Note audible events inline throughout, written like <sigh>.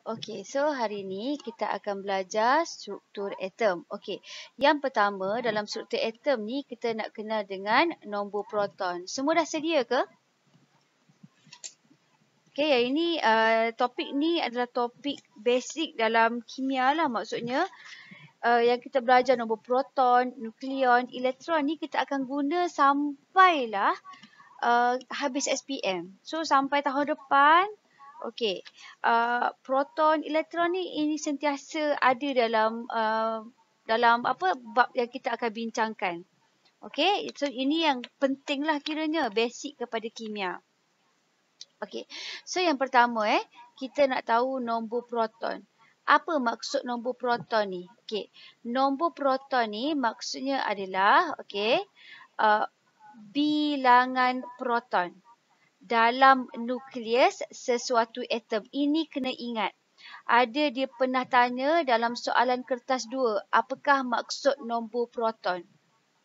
Okey, so hari ini kita akan belajar struktur atom. Okey, yang pertama dalam struktur atom ni kita nak kenal dengan nombor proton. Semua dah sedia ke? Okey, yang ini uh, topik ni adalah topik basic dalam kimia lah maksudnya. Uh, yang kita belajar nombor proton, nukleon, elektron ni kita akan guna sampailah uh, habis SPM. So, sampai tahun depan Okey, uh, proton elektron ni ini sentiasa ada dalam uh, dalam apa bab yang kita akan bincangkan. Okey, so ini yang pentinglah kiranya basic kepada kimia. Okey, so yang pertama eh, kita nak tahu nombor proton. Apa maksud nombor proton ni? Okey, nombor proton ni maksudnya adalah, okey, uh, bilangan proton dalam nukleus sesuatu atom. Ini kena ingat. Ada dia pernah tanya dalam soalan kertas 2, apakah maksud nombor proton?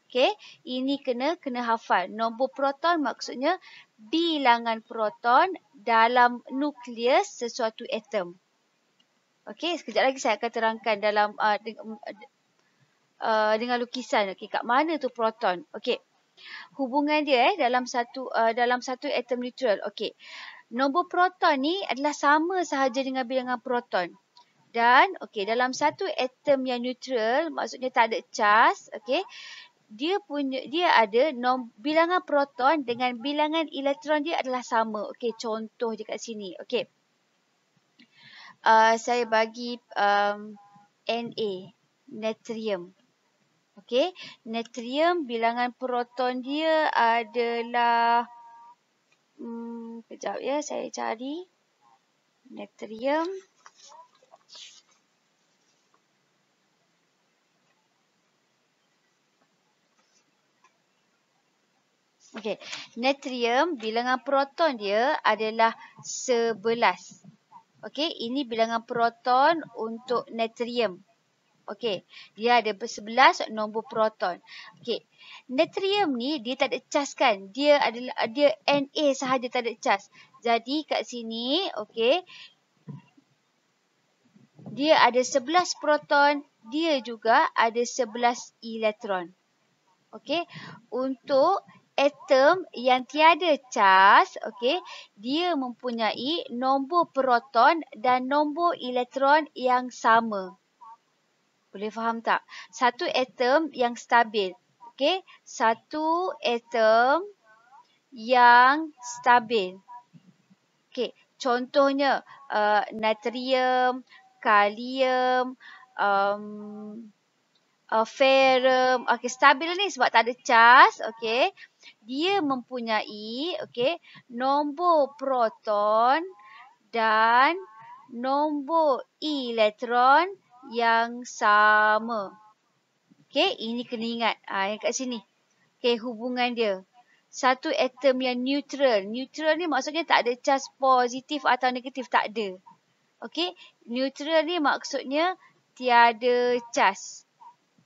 Okay, ini kena kena hafal. Nombor proton maksudnya bilangan proton dalam nukleus sesuatu atom. Okey, sekejap lagi saya akan terangkan dalam uh, dengan, uh, dengan lukisan. Okey, kat mana tu proton? Okey hubungan dia eh dalam satu uh, dalam satu atom neutral. Okey. Nombor proton ni adalah sama sahaja dengan bilangan proton. Dan okey dalam satu atom yang neutral maksudnya tak ada cas, okey. Dia punya dia ada nom, bilangan proton dengan bilangan elektron dia adalah sama. Okey, contoh je kat sini. Okey. Uh, saya bagi um, Na, natrium. Okey, natrium bilangan proton dia adalah hmm kejap ya saya cari natrium Okey, natrium bilangan proton dia adalah 11. Okey, ini bilangan proton untuk natrium. Okey, dia ada 11 nombor proton. Okey, natrium ni dia tak ada cas kan? Dia adalah dia Na sahaja tak ada cas. Jadi kat sini, okey. Dia ada 11 proton, dia juga ada 11 elektron. Okey, untuk atom yang tiada cas, okey, dia mempunyai nombor proton dan nombor elektron yang sama. Boleh faham tak? Satu atom yang stabil. Okey, satu atom yang stabil. Okey, contohnya uh, natrium, kalium, um, uh, ferum. Okey, stabil ni sebab tak ada cas. Okey, dia mempunyai okay? nombor proton dan nombor elektron yang sama. Okey, ini kena ingat. Ha, yang kat sini. Okey, hubungan dia. Satu atom yang neutral. Neutral ni maksudnya tak ada charge positif atau negatif. Tak ada. Okey, neutral ni maksudnya tiada charge.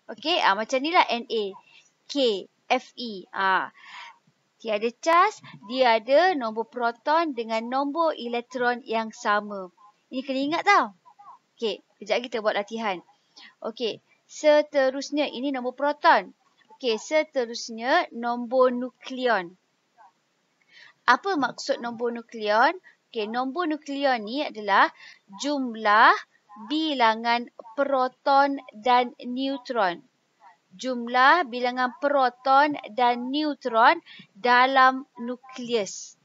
Okey, ha, macam ni lah Na. K, Fe. Ha. Ah, tiada charge, dia ada nombor proton dengan nombor elektron yang sama. Ini kena ingat tau. Okey, kejap kita buat latihan. Okey, seterusnya ini nombor proton. Okey, seterusnya nombor nukleon. Apa maksud nombor nukleon? Okey, nombor nukleon ni adalah jumlah bilangan proton dan neutron. Jumlah bilangan proton dan neutron dalam nukleus.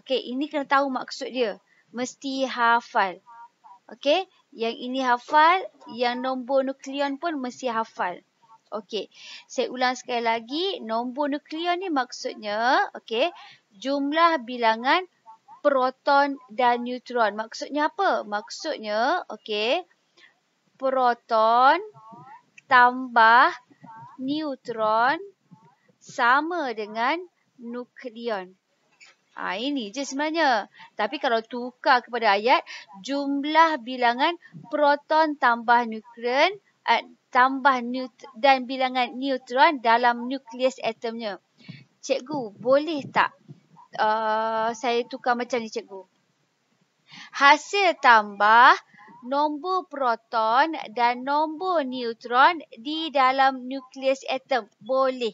Okey, ini kena tahu maksud dia. Mesti hafal. Okey, yang ini hafal, yang nombor nukleon pun mesti hafal. Okey, saya ulang sekali lagi. Nombor nukleon ni maksudnya, okey, jumlah bilangan proton dan neutron. Maksudnya apa? Maksudnya, okey, proton tambah neutron sama dengan nukleon. Ha, ini je sebenarnya. Tapi kalau tukar kepada ayat, jumlah bilangan proton tambah nukleon uh, tambah dan bilangan neutron dalam nukleus atomnya. Cikgu, boleh tak uh, saya tukar macam ni cikgu? Hasil tambah nombor proton dan nombor neutron di dalam nukleus atom. Boleh.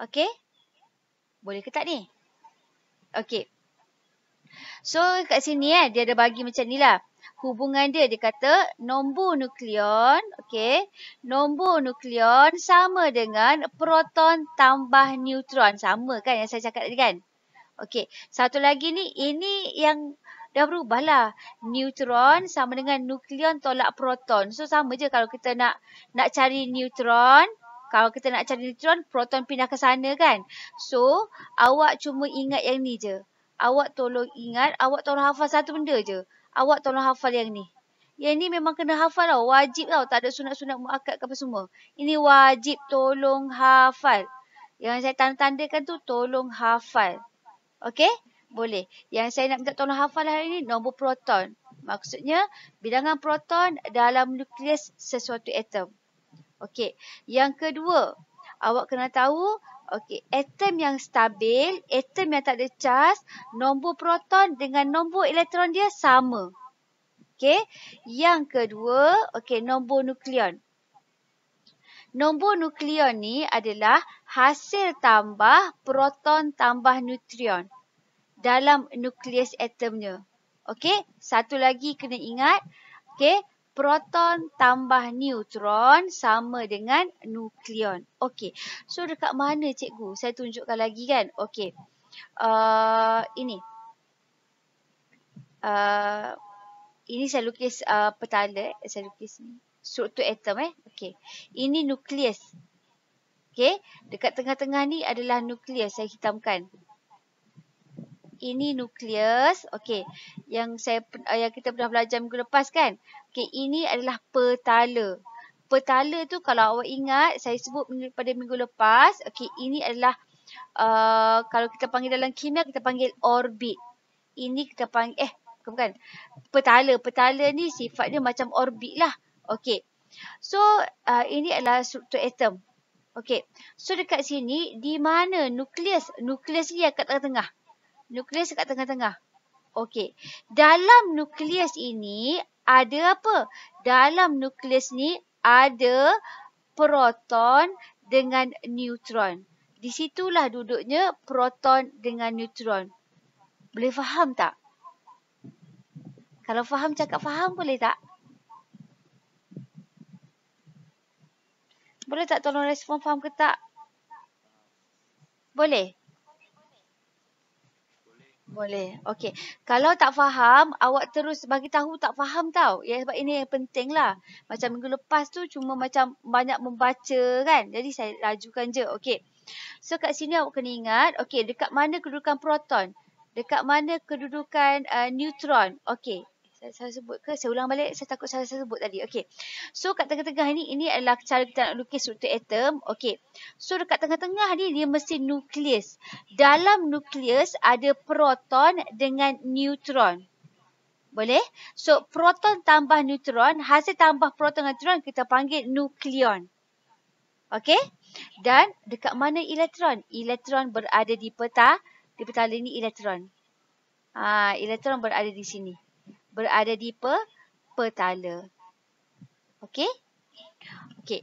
Okey? Boleh ke tak ni? Okay. So kat sini eh, dia ada bagi macam ni lah. Hubungan dia, dia kata nombor nukleon, okay. Nombor nukleon sama dengan proton tambah neutron. Sama kan yang saya cakap tadi kan? Okay. Satu lagi ni, ini yang dah berubah lah. Neutron sama dengan nukleon tolak proton. So sama je kalau kita nak nak cari neutron, kalau kita nak cari neutron, proton pindah ke sana kan. So, awak cuma ingat yang ni je. Awak tolong ingat, awak tolong hafal satu benda je. Awak tolong hafal yang ni. Yang ni memang kena hafal tau. Wajib tau. Tak ada sunat-sunat muakat ke apa semua. Ini wajib tolong hafal. Yang saya tanda-tandakan tu, tolong hafal. Okay? Boleh. Yang saya nak minta tolong hafal hari ni, nombor proton. Maksudnya, bilangan proton dalam nukleus sesuatu atom. Okey. Yang kedua, awak kena tahu okey, atom yang stabil, atom yang tak ada cas, nombor proton dengan nombor elektron dia sama. Okey. Yang kedua, okey, nombor nukleon. Nombor nukleon ni adalah hasil tambah proton tambah neutron dalam nukleus atomnya. Okey, satu lagi kena ingat. Okey proton tambah neutron sama dengan nukleon. Okey. So dekat mana cikgu? Saya tunjukkan lagi kan. Okey. Uh, ini. Uh, ini saya lukis uh, petala. Eh. Saya lukis ni. Struktur atom eh. Okey. Ini nukleus. Okey. Dekat tengah-tengah ni adalah nukleus. Saya hitamkan ini nukleus. Okey, yang saya ah, yang kita pernah belajar minggu lepas kan. Okey, ini adalah petala. Petala tu kalau awak ingat saya sebut pada minggu lepas, okey, ini adalah uh, kalau kita panggil dalam kimia kita panggil orbit. Ini kita panggil eh bukan. Petala, petala ni sifat dia macam orbit lah. Okey. So, uh, ini adalah struktur atom. Okey. So dekat sini di mana nukleus? Nukleus ni yang kat tengah Nukleus dekat tengah-tengah. Okey. Dalam nukleus ini ada apa? Dalam nukleus ni ada proton dengan neutron. Di situlah duduknya proton dengan neutron. Boleh faham tak? Kalau faham cakap faham boleh tak? Boleh tak tolong respon faham ke tak? Boleh? Boleh. Okey. Kalau tak faham, awak terus bagi tahu tak faham tau. Ya sebab ini yang penting lah. Macam minggu lepas tu cuma macam banyak membaca kan. Jadi saya lajukan je. Okey. So kat sini awak kena ingat. Okey. Dekat mana kedudukan proton? Dekat mana kedudukan uh, neutron? Okey saya, sebut ke? Saya ulang balik. Saya takut saya, saya sebut tadi. Okey. So kat tengah-tengah ni ini adalah cara kita nak lukis struktur atom. Okey. So dekat tengah-tengah ni dia mesti nukleus. Dalam nukleus ada proton dengan neutron. Boleh? So proton tambah neutron, hasil tambah proton dengan neutron kita panggil nukleon. Okey? Dan dekat mana elektron? Elektron berada di peta. Di peta ini elektron. Ah, elektron berada di sini berada di pe petala. Okey? Okey.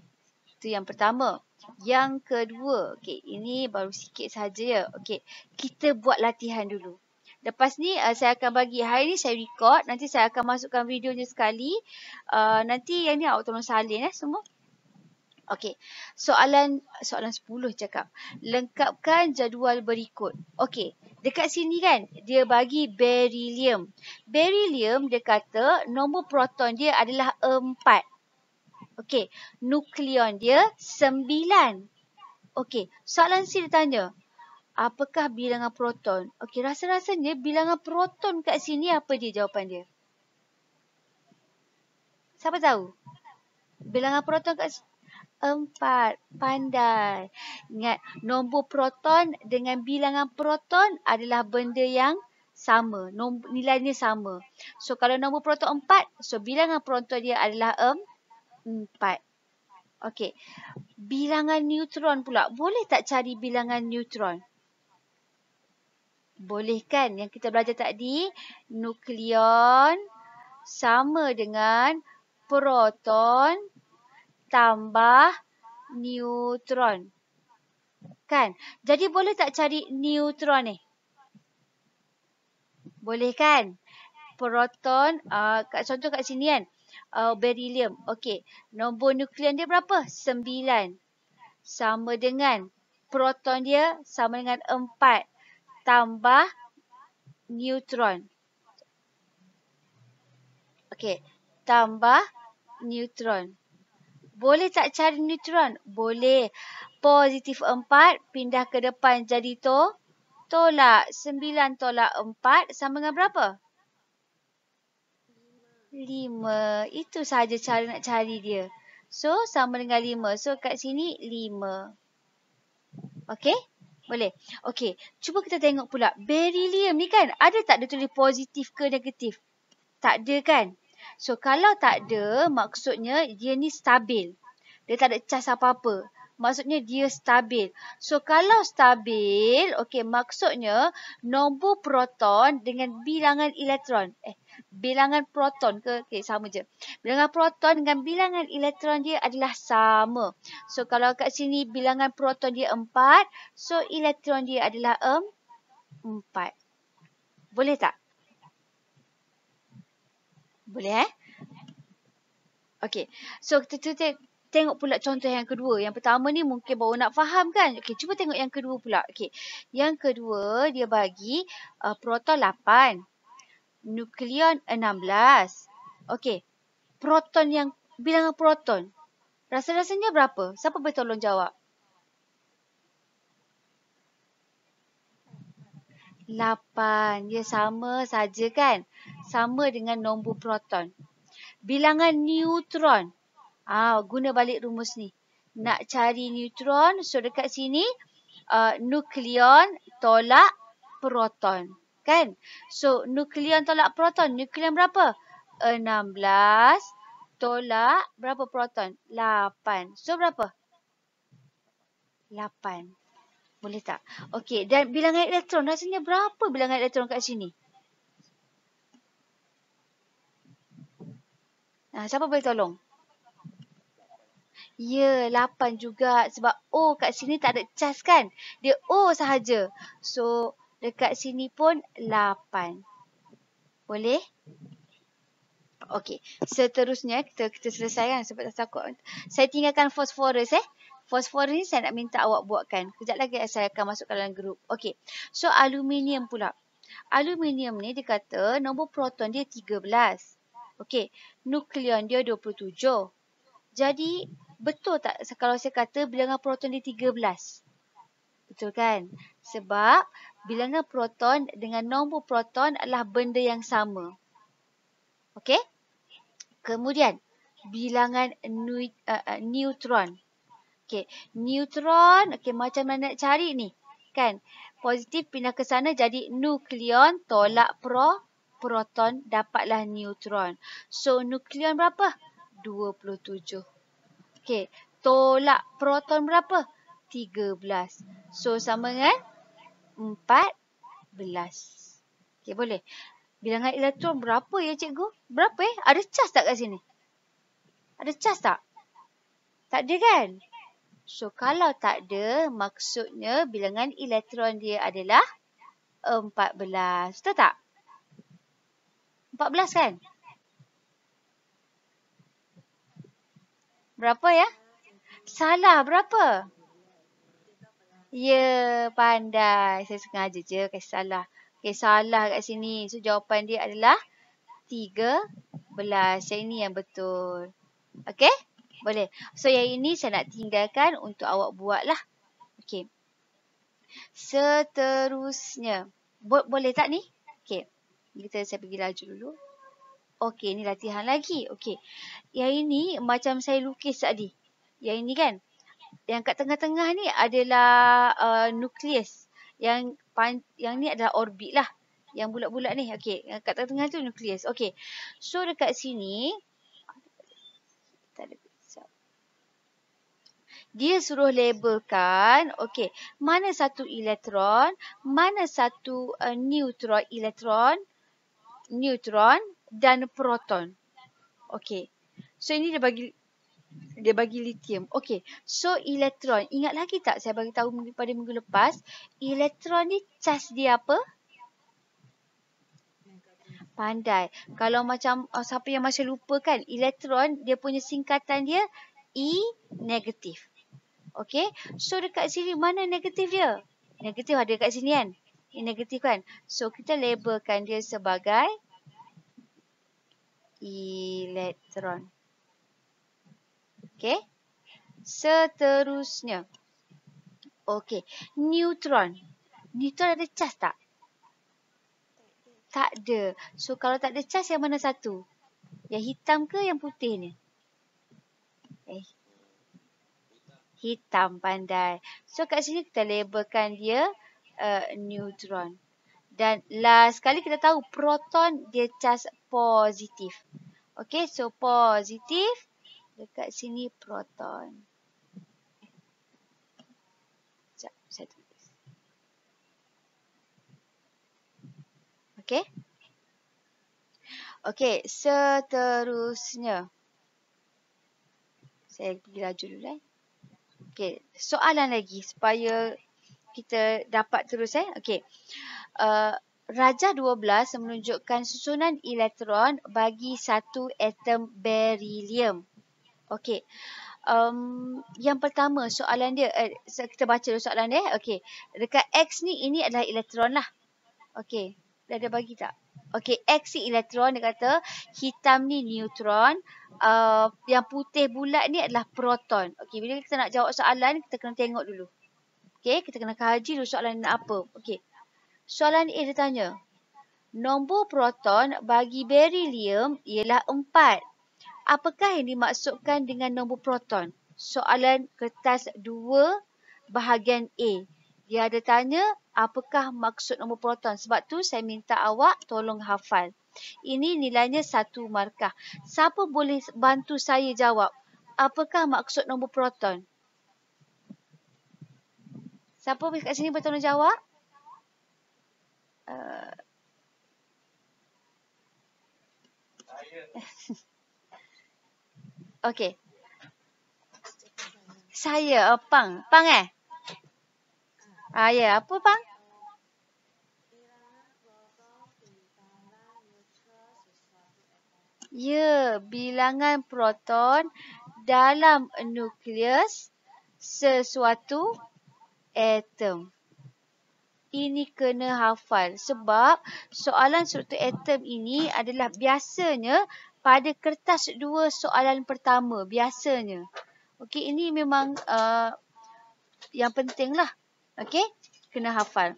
Itu yang pertama. Yang kedua, okey, ini baru sikit saja ya. Okey, kita buat latihan dulu. Lepas ni uh, saya akan bagi hari ni saya record, nanti saya akan masukkan videonya sekali. Uh, nanti yang ni awak tolong salin eh semua. Okey. Soalan soalan 10 cakap. Lengkapkan jadual berikut. Okey. Dekat sini kan dia bagi beryllium. Beryllium dia kata nombor proton dia adalah 4. Okey. Nukleon dia 9. Okey. Soalan C dia tanya. Apakah bilangan proton? Okey. Rasa-rasanya bilangan proton kat sini apa dia jawapan dia? Siapa tahu? Bilangan proton kat sini. Empat, pandai. Ingat, nombor proton dengan bilangan proton adalah benda yang sama. Nombor, nilainya sama. So, kalau nombor proton empat, so bilangan proton dia adalah empat. Okey. Bilangan neutron pula. Boleh tak cari bilangan neutron? Boleh kan? Yang kita belajar tadi, nukleon sama dengan proton tambah neutron. Kan? Jadi boleh tak cari neutron ni? Boleh kan? Proton, uh, kat, contoh kat sini kan? Uh, beryllium. Okey. Nombor nukleon dia berapa? Sembilan. Sama dengan proton dia sama dengan empat. Tambah neutron. Okey. Tambah neutron. Boleh tak cari neutron? Boleh. Positif 4 pindah ke depan jadi to. Tolak 9 tolak 4 sama dengan berapa? 5. Itu sahaja cara nak cari dia. So sama dengan 5. So kat sini 5. Okay? Boleh. Okay. Cuba kita tengok pula. Beryllium ni kan ada tak dia tulis positif ke negatif? Tak ada kan? So kalau tak ada, maksudnya dia ni stabil. Dia tak ada cas apa-apa. Maksudnya dia stabil. So kalau stabil, okey maksudnya nombor proton dengan bilangan elektron. Eh, bilangan proton ke? Okey, sama je. Bilangan proton dengan bilangan elektron dia adalah sama. So kalau kat sini bilangan proton dia 4, so elektron dia adalah 4. Boleh tak? Boleh eh? Okey. So kita, kita tengok pula contoh yang kedua. Yang pertama ni mungkin baru nak faham kan? Okey, cuba tengok yang kedua pula. Okey. Yang kedua dia bagi uh, proton 8, nukleon 16. Okey. Proton yang bilangan proton. Rasa-rasanya berapa? Siapa boleh tolong jawab? 8. Dia sama saja kan? sama dengan nombor proton. Bilangan neutron. Ah, guna balik rumus ni. Nak cari neutron, so dekat sini uh, nukleon tolak proton. Kan? So, nukleon tolak proton. Nukleon berapa? 16 tolak berapa proton? 8. So, berapa? 8. Boleh tak? Okey, dan bilangan elektron. Rasanya berapa bilangan elektron kat sini? Ha, siapa boleh tolong? Ya, lapan juga sebab O kat sini tak ada cas kan? Dia O sahaja. So, dekat sini pun lapan, Boleh? Okey, seterusnya kita, kita selesaikan sebab tak takut. Saya tinggalkan fosforus eh. Fosforus ni saya nak minta awak buatkan. Kejap lagi saya akan masukkan dalam grup. Okey, so aluminium pula. Aluminium ni dia kata nombor proton dia 13. Okey, nukleon dia 27. Jadi, betul tak kalau saya kata bilangan proton dia 13? Betul kan? Sebab bilangan proton dengan nombor proton adalah benda yang sama. Okey? Kemudian, bilangan eh, eh, neutron. Okey, neutron. Okey, macam mana nak cari ni? Kan? Positif pindah ke sana jadi nukleon tolak proton proton dapatlah neutron. So nukleon berapa? 27. Okey, tolak proton berapa? 13. So sama dengan 14. Okey, boleh. Bilangan elektron berapa ya cikgu? Berapa eh? Ada cas tak kat sini? Ada cas tak? Tak ada kan? So kalau tak ada, maksudnya bilangan elektron dia adalah 14. Betul tak? 14 kan? Berapa ya? Salah, berapa? Ya, pandai. Saya sengaja je kasi salah. Okay salah kat sini. So, jawapan dia adalah 13. Yang ini yang betul. Okay? Boleh. So, yang ini saya nak tinggalkan untuk awak buatlah. Okay. Seterusnya. Bo boleh tak ni? Okay. Kita saya pergi laju dulu. Okey, ni latihan lagi. Okey. Yang ini macam saya lukis tadi. Yang ini kan. Yang kat tengah-tengah ni adalah uh, nukleus. Yang pan yang ni adalah orbit lah. Yang bulat-bulat ni. Okey, yang kat tengah-tengah tu nukleus. Okey. So dekat sini Dia suruh labelkan, okey, mana satu elektron, mana satu uh, neutron elektron, neutron dan proton. Okey. So ini dia bagi dia bagi lithium. Okey. So elektron, ingat lagi tak saya bagi tahu mungkin pada minggu lepas, elektron ni cas dia apa? Pandai. Kalau macam oh, siapa yang masih lupa kan, elektron dia punya singkatan dia E negatif. Okey. So dekat sini mana negatif dia? Negatif ada dekat sini kan? Yang negatif kan? So, kita labelkan dia sebagai elektron. Okay. Seterusnya. Okay. Neutron. Neutron ada cas tak? Tak ada. So, kalau tak ada cas, yang mana satu? Yang hitam ke yang putih ni? Eh. Hitam pandai. So, kat sini kita labelkan dia. Hitam uh, neutron. Dan last sekali kita tahu proton dia charge positif. Okay, so positif dekat sini proton. Sekejap, saya tulis. Okay. Okay, seterusnya. Saya pergi laju dulu, kan? Eh. Okay, soalan lagi supaya kita dapat terus eh. Okey. Uh, Raja 12 menunjukkan susunan elektron bagi satu atom berilium. Okey. Um, yang pertama soalan dia, eh, kita baca dulu soalan dia. Eh. Okey. Dekat X ni, ini adalah elektron lah. Okey. Dah ada bagi tak? Okey. X ni elektron, dia kata. Hitam ni neutron. Uh, yang putih bulat ni adalah proton. Okey. Bila kita nak jawab soalan, kita kena tengok dulu. Okey, kita kena kaji dulu soalan ni apa. Okey. Soalan A dia tanya. Nombor proton bagi berilium ialah 4. Apakah yang dimaksudkan dengan nombor proton? Soalan kertas 2 bahagian A. Dia ada tanya apakah maksud nombor proton. Sebab tu saya minta awak tolong hafal. Ini nilainya satu markah. Siapa boleh bantu saya jawab? Apakah maksud nombor Proton. Siapa kat sini bertanggungjawab? Uh. <laughs> Okay. Saya, uh, Pang. Pang eh? Ah, ya. Yeah. Apa, Pang? Ya, yeah, bilangan proton dalam nukleus sesuatu atom. Ini kena hafal sebab soalan struktur atom ini adalah biasanya pada kertas dua soalan pertama biasanya. Okey, ini memang uh, yang lah. Okey, kena hafal.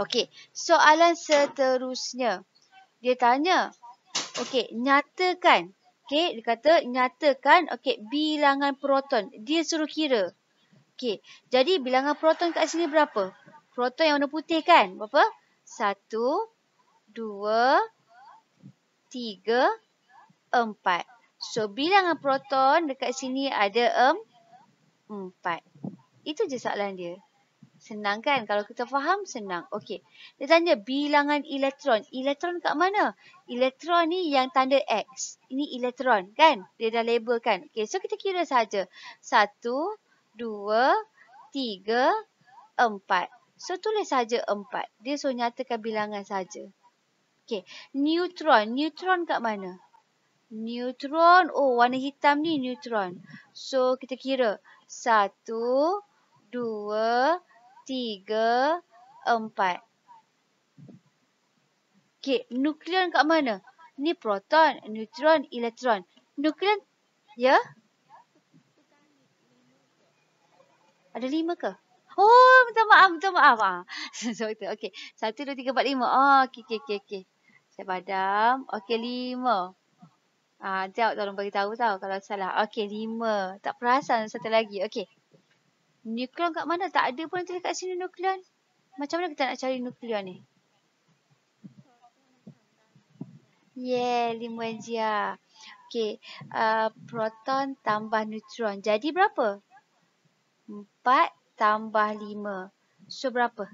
Okey, soalan seterusnya. Dia tanya, okey, nyatakan. Okey, dia kata nyatakan, okey, bilangan proton. Dia suruh kira. Okey, jadi bilangan proton kat sini berapa? Proton yang warna putih kan? Berapa? Satu, dua, tiga, empat. So, bilangan proton dekat sini ada um, empat. Itu je soalan dia. Senang kan? Kalau kita faham, senang. Okey. Dia tanya bilangan elektron. Elektron kat mana? Elektron ni yang tanda X. Ini elektron kan? Dia dah label kan? Okey. So, kita kira saja Satu, dua, tiga, empat. So, tulis saja empat. Dia so nyatakan bilangan saja. Okey. Neutron. Neutron kat mana? Neutron. Oh, warna hitam ni neutron. So, kita kira. Satu, dua, tiga, empat. Okey. Nukleon kat mana? Ni proton, neutron, elektron. Nukleon. Ya? Yeah? Ada lima ke? Oh, minta maaf, minta maaf. Ah. <laughs> So Sorry, okay. Satu, dua, tiga, empat, lima. Oh, okay, okay, okay. okay. Saya padam. Okay, lima. Ah, jawab tolong bagi tahu tau kalau salah. Okay, lima. Tak perasan satu lagi. Okay. Nukleon kat mana? Tak ada pun nanti kat sini nukleon. Macam mana kita nak cari nukleon ni? Yeah, lima je. Okay. Uh, proton tambah neutron. Jadi Berapa? 4 tambah 5. So, berapa?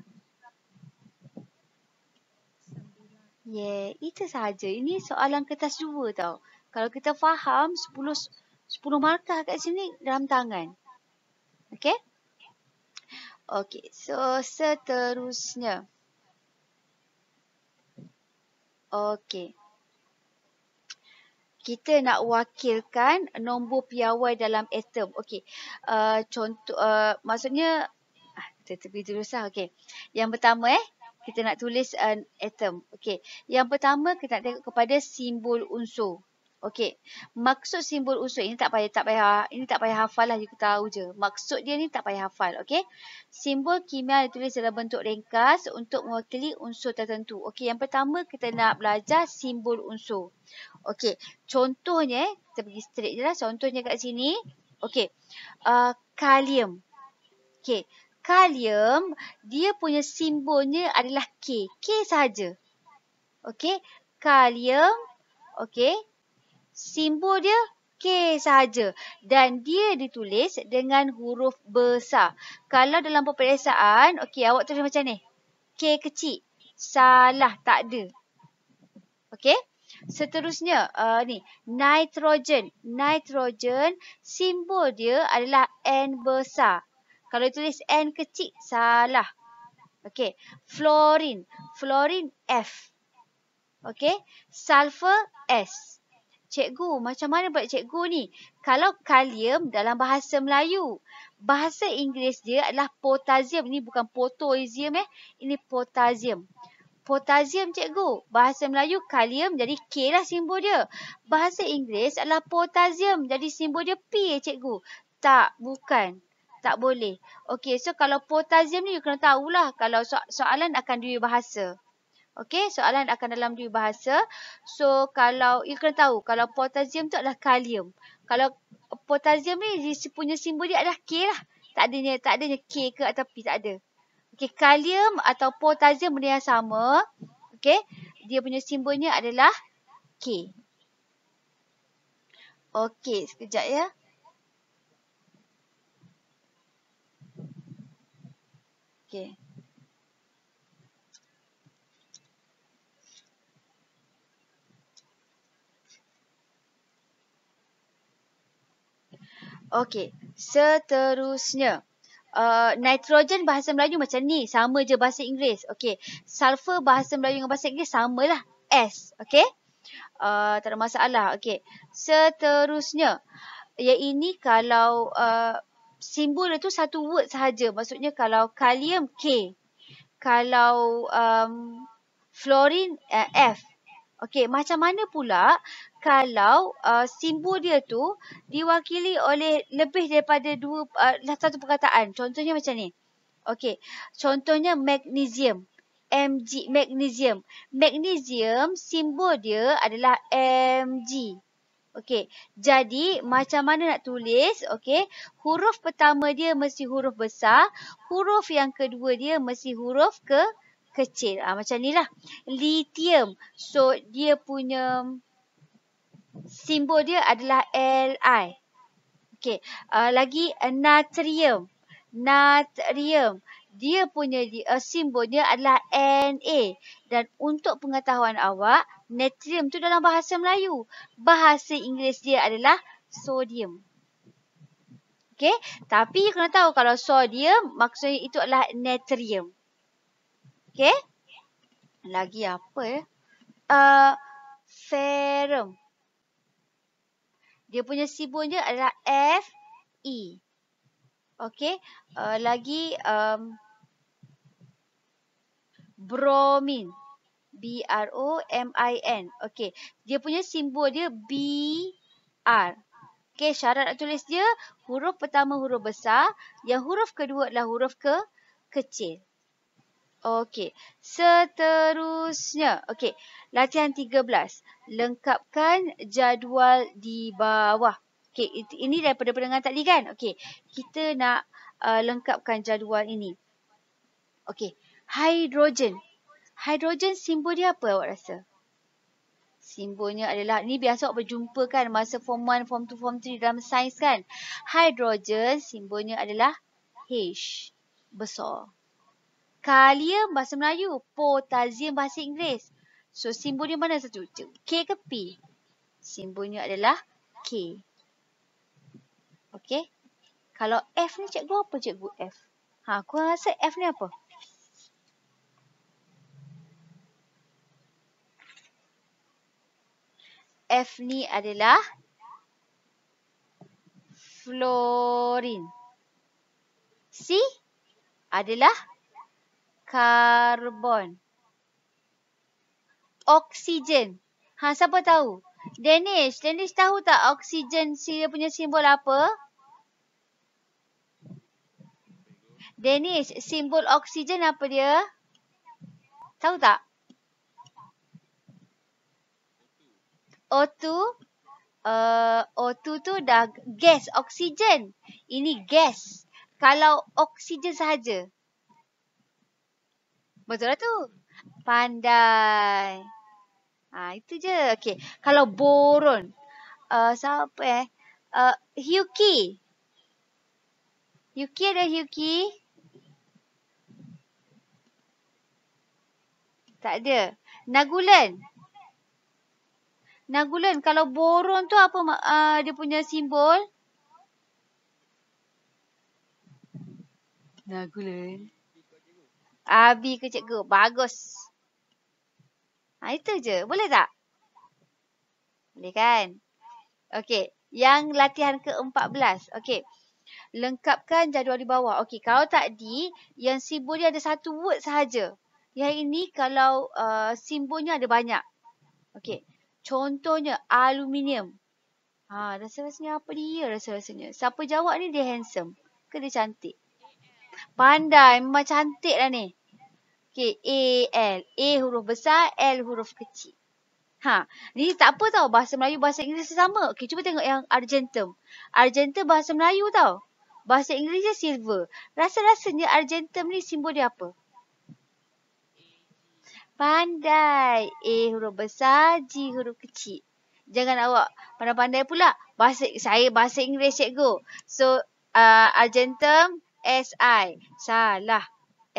Yeah, itu sahaja. Ini soalan kertas 2 tau. Kalau kita faham, 10, 10 markah kat sini dalam tangan. Okay? Okay, so seterusnya. Okay kita nak wakilkan nombor piawai dalam atom. Okey. Uh, contoh uh, maksudnya ah tetapi teruslah okey. Yang pertama eh kita nak tulis uh, atom. Okey. Yang pertama kita nak tengok kepada simbol unsur. Okey. Maksud simbol unsur ini tak payah tak payah ini tak payah hafal lah you tahu je. Maksud dia ni tak payah hafal, okey. Simbol kimia ditulis dalam bentuk ringkas untuk mewakili unsur tertentu. Okey, yang pertama kita nak belajar simbol unsur. Okey. Contohnya kita pergi straight je lah, Contohnya kat sini. Okey. Uh, kalium. Okey. Kalium dia punya simbolnya adalah K. K saja. Okey. Kalium. Okey simbol dia K sahaja dan dia ditulis dengan huruf besar. Kalau dalam peperiksaan, okey awak tulis macam ni. K kecil. Salah, tak ada. Okey? Seterusnya, uh, ni, nitrogen. Nitrogen, simbol dia adalah N besar. Kalau tulis N kecil, salah. Okey, fluorine. Fluorine, F. Okey, sulfur, S cikgu, macam mana buat cikgu ni? Kalau kalium dalam bahasa Melayu, bahasa Inggeris dia adalah potasium. Ini bukan potasium eh. Ini potasium. Potasium cikgu. Bahasa Melayu kalium jadi K lah simbol dia. Bahasa Inggeris adalah potasium. Jadi simbol dia P eh cikgu. Tak, bukan. Tak boleh. Okey, so kalau potasium ni you kena tahulah kalau so soalan akan dua bahasa. Okey, soalan akan dalam dua bahasa. So, kalau you kena tahu kalau potasium tu adalah kalium. Kalau potasium ni dia punya simbol dia adalah K lah. Tak adanya tak adanya K ke atau P tak ada. Okey, kalium atau potasium benda yang sama. Okey, dia punya simbolnya adalah K. Okey, sekejap ya. Okey. Okey, seterusnya. Uh, nitrogen bahasa Melayu macam ni. Sama je bahasa Inggeris. Okey, sulfur bahasa Melayu dengan bahasa Inggeris lah S. Okey, uh, tak ada masalah. Okey, seterusnya. ya ini kalau uh, simbol itu satu word sahaja. Maksudnya kalau kalium K. Kalau um, florin uh, eh, F. Okey, macam mana pula kalau uh, simbol dia tu diwakili oleh lebih daripada dua uh, lah satu perkataan. Contohnya macam ni. Okey. Contohnya magnesium. Mg magnesium. Magnesium simbol dia adalah Mg. Okey. Jadi macam mana nak tulis? Okey. Huruf pertama dia mesti huruf besar, huruf yang kedua dia mesti huruf ke kecil. Ha, macam ni lah. Lithium. So dia punya simbol dia adalah Li. Okey, uh, lagi uh, natrium. Natrium. Dia punya uh, simbol dia adalah Na. Dan untuk pengetahuan awak, natrium tu dalam bahasa Melayu. Bahasa Inggeris dia adalah sodium. Okey, tapi kena tahu kalau sodium maksudnya itu adalah natrium. Okey? Lagi apa ya? Uh, ferum. Dia punya sibun dia adalah F, E. Okey. Uh, lagi um, bromin. B-R-O-M-I-N. Okey. Dia punya simbol dia B-R. Okey. Syarat nak tulis dia. Huruf pertama huruf besar. Yang huruf kedua adalah huruf ke kecil. Okey. Seterusnya. Okey. Latihan 13. Lengkapkan jadual di bawah. Okey, ini daripada pendengar tadi kan? Okey, kita nak uh, lengkapkan jadual ini. Okey, hidrogen. Hidrogen simbol dia apa awak rasa? Simbolnya adalah, ni biasa awak berjumpa kan masa form 1, form 2, form 3 dalam sains kan? Hidrogen simbolnya adalah H. Besar. Kalium bahasa Melayu. Potasium bahasa Inggeris. So, simbolnya mana satu? K ke P? Simbolnya adalah K. Okay? Kalau F ni cikgu apa cikgu F? Ha, aku rasa F ni apa? F ni adalah fluorin. C adalah karbon oksigen. Ha, siapa tahu? Danish, Danish tahu tak oksigen si dia punya simbol apa? Danish, simbol oksigen apa dia? Tahu tak? O2. Uh, O2 tu dah gas, oksigen. Ini gas. Kalau oksigen sahaja. Betul lah tu. Pandai. Ha, itu je. Okey. Kalau boron. Uh, siapa eh? Uh, Hyuki. Hyuki ada Yuki? Tak ada. Nagulan. Nagulan. Kalau boron tu apa uh, dia punya simbol? Nagulan. Abi ke Bagus. Ha, itu je. Boleh tak? Boleh kan? Okey. Yang latihan ke-14. Okey. Lengkapkan jadual di bawah. Okey. Kalau tak di, yang simbol dia ada satu word sahaja. Yang ini kalau uh, simbolnya ada banyak. Okey. Contohnya aluminium. Ha, rasa-rasanya apa dia rasa-rasanya. Siapa jawab ni dia handsome ke dia cantik? Pandai. Memang cantik lah ni. Okey, A, L. A huruf besar, L huruf kecil. Ha, ni tak apa tau. Bahasa Melayu, bahasa Inggeris sama. Okey, cuba tengok yang Argentum. Argentum bahasa Melayu tau. Bahasa Inggerisnya silver. Rasa-rasanya Argentum ni simbol dia apa? Pandai. A huruf besar, G huruf kecil. Jangan awak pandai-pandai pula. Bahasa, saya bahasa Inggeris, cikgu. So, uh, Argentum, S-I. Salah.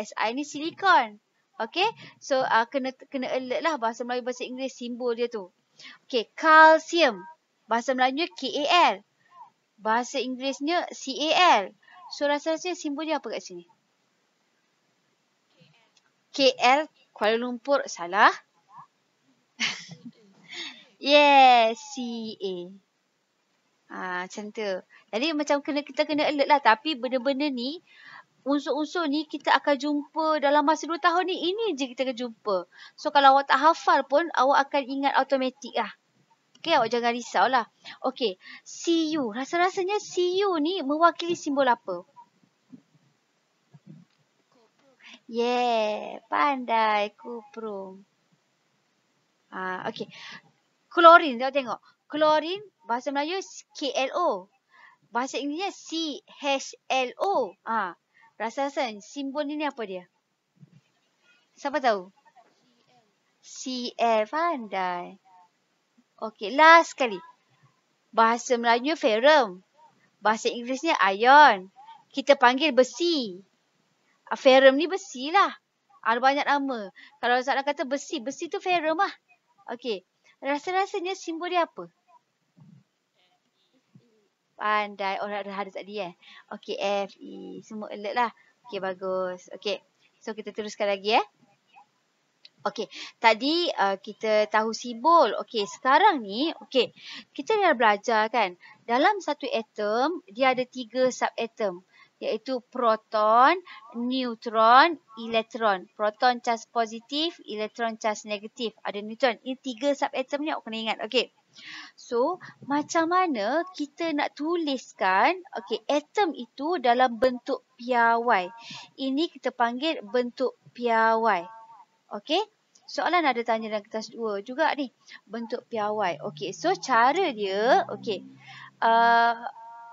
Si ni silikon. Okay. So, uh, kena kena alert lah bahasa Melayu, bahasa Inggeris, simbol dia tu. Okay. kalsium Bahasa Melayu k a Bahasa Inggerisnya c a So, rasa-rasanya simbol dia apa kat sini? K-L. Kuala Lumpur. Salah. <laughs> yes. C-A. Ah, macam tu. Jadi, macam kena kita kena alert lah. Tapi, benda-benda ni unsur-unsur ni kita akan jumpa dalam masa dua tahun ni, ini je kita akan jumpa. So kalau awak tak hafal pun, awak akan ingat automatik lah. Okay, awak jangan risau lah. Okay, see you. Rasa-rasanya see you ni mewakili simbol apa? Yeah, pandai kuprum. Ah, okay. Klorin, tengok tengok. Klorin, bahasa Melayu, K-L-O. Bahasa Inggerisnya C-H-L-O. Ah, Rasa Hassan, simbol ni, ni apa dia? Siapa tahu? CL. CL, pandai. Okey last sekali. Bahasa Melayunya ferum. Bahasa Inggerisnya ion. Kita panggil besi. Ah, ferum ni besi lah. Ada ah, banyak nama. Kalau Ustaz nak kata besi, besi tu ferum lah. Okey. Rasa-rasanya simbol dia apa? pandai. Oh, dah ada tadi eh. Okey, F, E. Semua alert lah. Okey, bagus. Okey, So, kita teruskan lagi eh. Okey, Tadi uh, kita tahu simbol. Okey, Sekarang ni, okey, Kita dah belajar kan. Dalam satu atom, dia ada tiga subatom. Iaitu proton, neutron, elektron. Proton cas positif, elektron cas negatif. Ada neutron. Ini tiga subatom ni awak kena ingat. Okey. So, macam mana kita nak tuliskan okay, atom itu dalam bentuk piawai? Ini kita panggil bentuk piawai. okay Soalan ada tanya dalam kertas 2 juga ni. Bentuk piawai. okay so cara dia, okay Uh,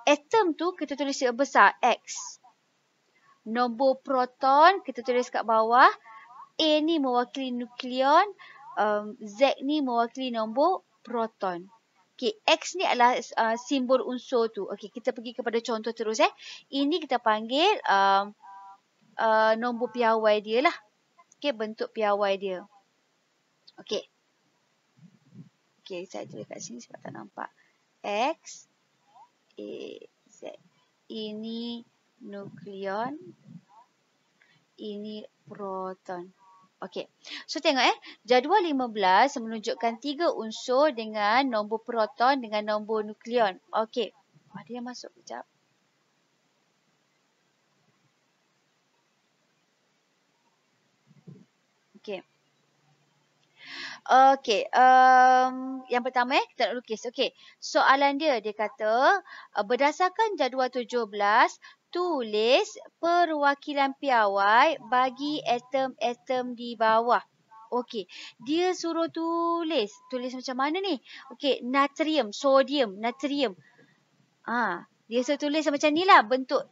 atom tu kita tulis besar, X. Nombor proton kita tulis kat bawah. A ni mewakili nukleon. Um, Z ni mewakili nombor proton. Okey, X ni adalah uh, simbol unsur tu. Okey, kita pergi kepada contoh terus eh. Ini kita panggil uh, uh, nombor piawai dia lah. Okey, bentuk piawai dia. Okey. Okey, saya tulis kat sini sebab tak nampak. X, A, Z. Ini nukleon. Ini proton. Okey. So tengok eh, jadual 15 menunjukkan tiga unsur dengan nombor proton dengan nombor nukleon. Okey. Ada yang masuk kejap. Okey. Okey, um, yang pertama eh, kita nak lukis. Okey, soalan dia, dia kata, uh, berdasarkan jadual tujuh belas tulis perwakilan piawai bagi atom-atom di bawah. Okey, dia suruh tulis. Tulis macam mana ni? Okey, natrium, sodium, natrium. Ah, ha, Dia suruh tulis macam ni lah, bentuk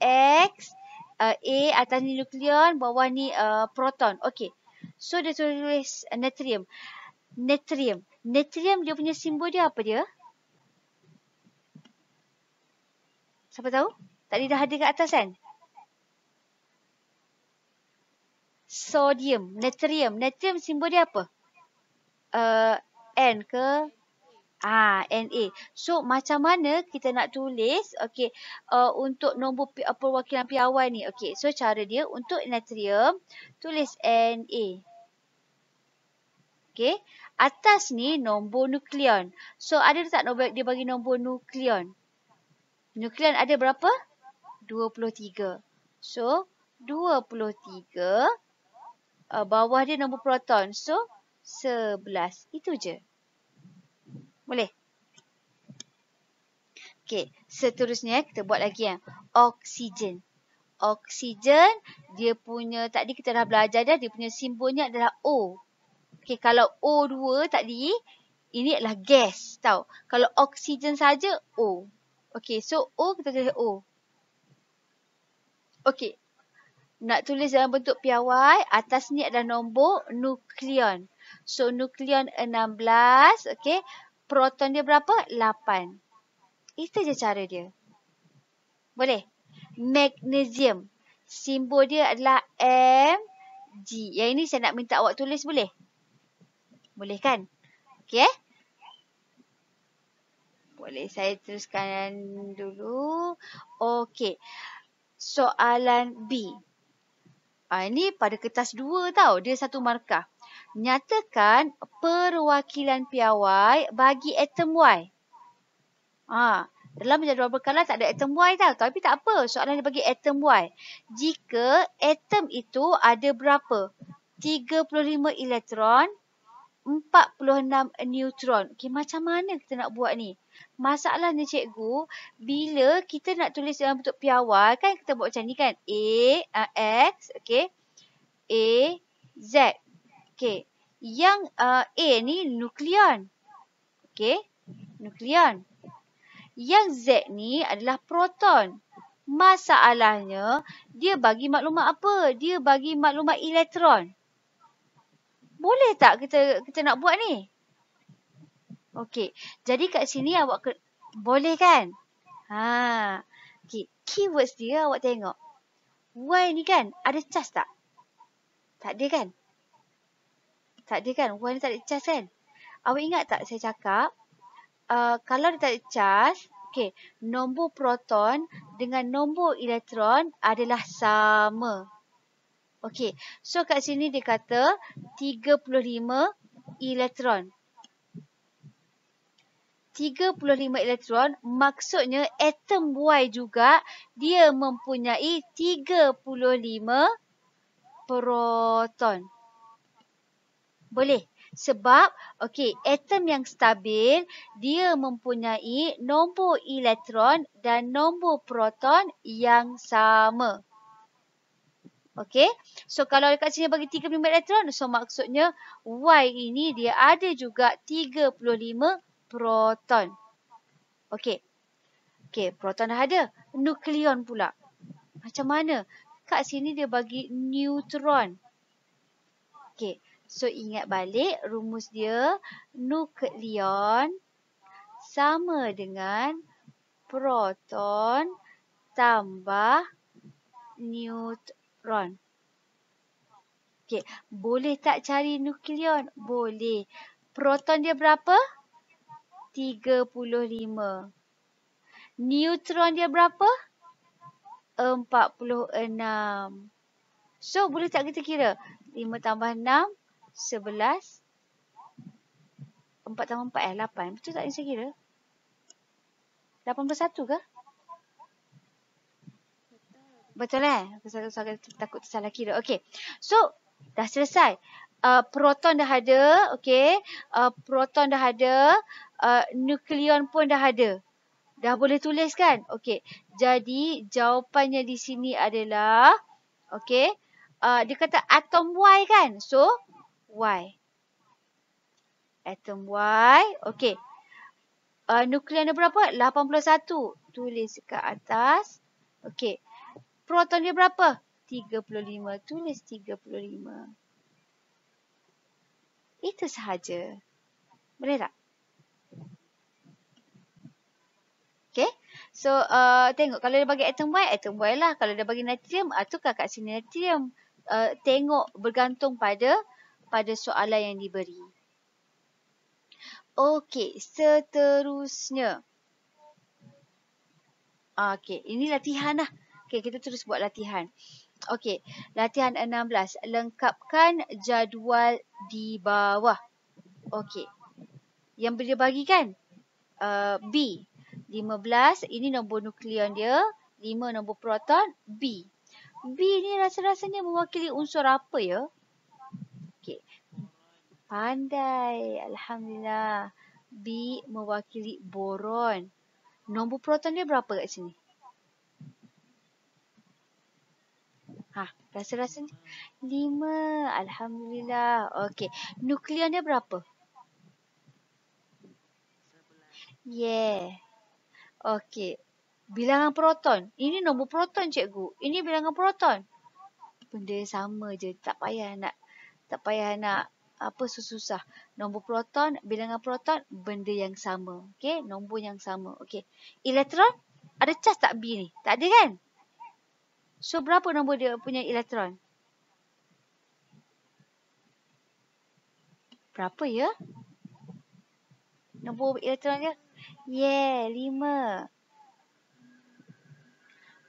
X, uh, A atas ni nukleon, bawah ni uh, proton. Okey, so dia tulis natrium. Natrium natrium. Natrium dia punya simbol dia apa dia? Siapa tahu? Tadi dah ada kat atas kan? Sodium, natrium. Natrium simbol dia apa? Uh, N ke? Ah, Na. So macam mana kita nak tulis okay, uh, eh, untuk nombor perwakilan piawai ni? Okay, so cara dia untuk natrium, tulis Na. Okay. Atas ni nombor nukleon. So ada tak nombor, dia bagi nombor nukleon? Nukleon ada berapa? 23. So 23. Uh, bawah dia nombor proton. So 11. Itu je. Boleh? Okey. Seterusnya kita buat lagi yang eh. oksigen. Oksigen dia punya, tadi kita dah belajar dah, dia punya simbolnya adalah O. Okey, kalau O2 tadi, ini adalah gas tau. Kalau oksigen saja O. Okey, so O kita kata O. Okey, nak tulis dalam bentuk piawai, atas ni ada nombor nukleon. So, nukleon 16, okey, proton dia berapa? 8. Itu je cara dia. Boleh? Magnesium. Simbol dia adalah Mg. Yang ini saya nak minta awak tulis boleh? Boleh kan? Okey eh? Boleh saya teruskan dulu. Okey. Soalan B. Ha, ini pada kertas dua tau. Dia satu markah. Nyatakan perwakilan piawai bagi atom Y. Ha, dalam jadual berkala tak ada atom Y tau. Tapi tak apa. Soalan dia bagi atom Y. Jika atom itu ada berapa? 35 elektron 46 neutron. Okey, macam mana kita nak buat ni? Masalahnya cikgu, bila kita nak tulis dalam bentuk piawai, kan kita buat macam ni kan? A, uh, X, okey. A, Z. Okey. Yang uh, A ni nukleon. Okey. Nukleon. Yang Z ni adalah proton. Masalahnya, dia bagi maklumat apa? Dia bagi maklumat elektron boleh tak kita kita nak buat ni? Okey. Jadi kat sini awak ke, boleh kan? Ha. Okey, keywords dia awak tengok. Why ni kan? Ada charge tak? Tak ada kan? Tak ada kan? Why ni tak ada charge kan? Awak ingat tak saya cakap? Uh, kalau dia tak ada charge, okey, nombor proton dengan nombor elektron adalah sama. Okey. So kat sini dia kata 35 elektron. 35 elektron maksudnya atom Y juga dia mempunyai 35 proton. Boleh. Sebab okey, atom yang stabil dia mempunyai nombor elektron dan nombor proton yang sama. Okey. So kalau dekat sini bagi 35 elektron, so maksudnya Y ini dia ada juga 35 proton. Okey. Okey, proton dah ada. Nukleon pula. Macam mana? Kat sini dia bagi neutron. Okey. So ingat balik rumus dia nukleon sama dengan proton tambah neutron. Ron. Okey, boleh tak cari nukleon? Boleh. Proton dia berapa? 35. Neutron dia berapa? 46. So, boleh tak kita kira? 5 tambah 6, 11. 4 tambah 4, eh, 8. Betul tak yang saya kira? 81 ke? Betul eh? Saya, saya takut tersalah kira. Okey. So, dah selesai. Uh, proton dah ada. Okey. Uh, proton dah ada. Uh, nukleon pun dah ada. Dah boleh tulis kan? Okey. Jadi, jawapannya di sini adalah. Okey. Uh, dia kata atom Y kan? So, Y. Atom Y. Okey. Uh, nukleon ada berapa? 81. Tulis kat atas. Okey. Proton dia berapa? 35. Tulis 35. Itu sahaja. Boleh tak? Okay. So, uh, tengok. Kalau dia bagi atom Y, atom Y lah. Kalau dia bagi natrium, uh, tukar kat sini natrium. Uh, tengok bergantung pada pada soalan yang diberi. Okey, seterusnya. Ah, okey, ini latihan lah. Okey, kita terus buat latihan. Okey, latihan 16. Lengkapkan jadual di bawah. Okey. Yang boleh bagi kan? Uh, B. 15, ini nombor nukleon dia. 5 nombor proton. B. B ni rasa-rasanya mewakili unsur apa ya? Okey. Pandai. Alhamdulillah. B mewakili boron. Nombor proton dia berapa kat sini? Ha, rasa-rasa ni. Lima. Alhamdulillah. Okey. Nuklear dia berapa? Yeah. Okey. Bilangan proton. Ini nombor proton, cikgu. Ini bilangan proton. Benda sama je. Tak payah nak... Tak payah nak... Apa susah. Nombor proton, bilangan proton, benda yang sama. Okey. Nombor yang sama. Okey. Elektron? Ada cas tak B ni? Tak ada kan? So berapa nombor dia punya elektron? Berapa ya? Nombor elektron dia? Yeah, lima.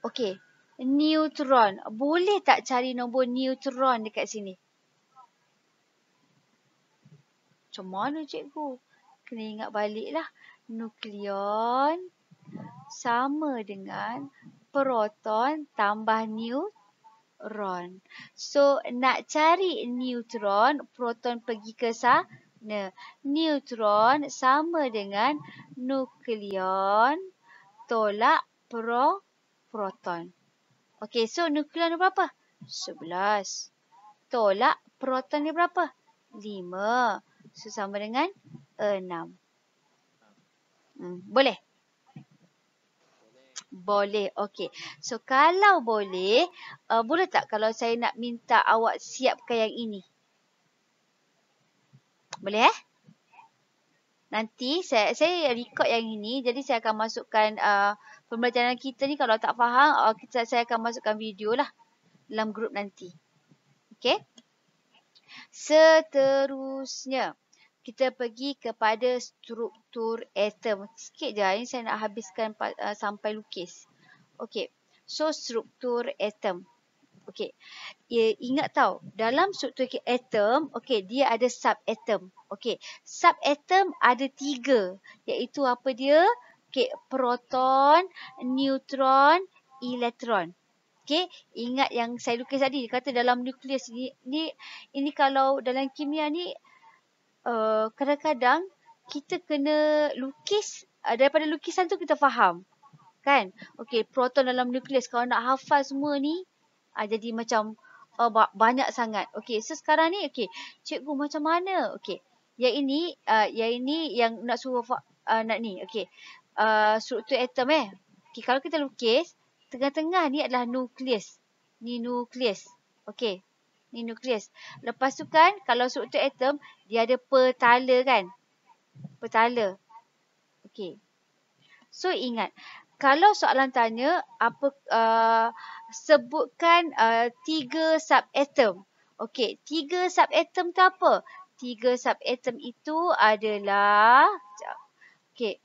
Okay. Neutron. Boleh tak cari nombor neutron dekat sini? Macam mana cikgu? Kena ingat baliklah. Nukleon sama dengan proton tambah neutron. So, nak cari neutron, proton pergi ke sana. Neutron sama dengan nukleon tolak pro proton. Okey, so nukleon ni berapa? 11. Tolak proton ni berapa? 5. So, sama dengan 6. Hmm, boleh? Boleh. Okey. So kalau boleh, uh, boleh tak kalau saya nak minta awak siapkan yang ini? Boleh eh? Nanti saya saya record yang ini. Jadi saya akan masukkan uh, pembelajaran kita ni kalau tak faham, uh, kita, saya akan masukkan video lah dalam grup nanti. Okey. Seterusnya. Seterusnya kita pergi kepada struktur atom. Sikit je, ini saya nak habiskan uh, sampai lukis. Okey, so struktur atom. Okey, ingat tau, dalam struktur atom, okey, dia ada subatom. Okey, subatom ada tiga, iaitu apa dia? Okey, proton, neutron, elektron. Okey, ingat yang saya lukis tadi, kata dalam nukleus ni, ni, ini kalau dalam kimia ni, Eh, kadang-kadang kita kena lukis uh, daripada lukisan tu kita faham. Kan? Okey, proton dalam nukleus kalau nak hafal semua ni uh, jadi macam uh, banyak sangat. Okey, so sekarang ni okey, cikgu macam mana? Okey. Yang ini uh, yang ini yang nak suruh uh, nak ni. Okey. Uh, struktur atom eh. Okey, kalau kita lukis tengah-tengah ni adalah nukleus. Ni nukleus. Okey ni nukleus. Lepas tu kan kalau struktur atom dia ada petala kan. Petala. Okey. So ingat kalau soalan tanya apa uh, sebutkan uh, tiga atom. Okey, tiga subatom tu apa? Tiga sub atom itu adalah Okey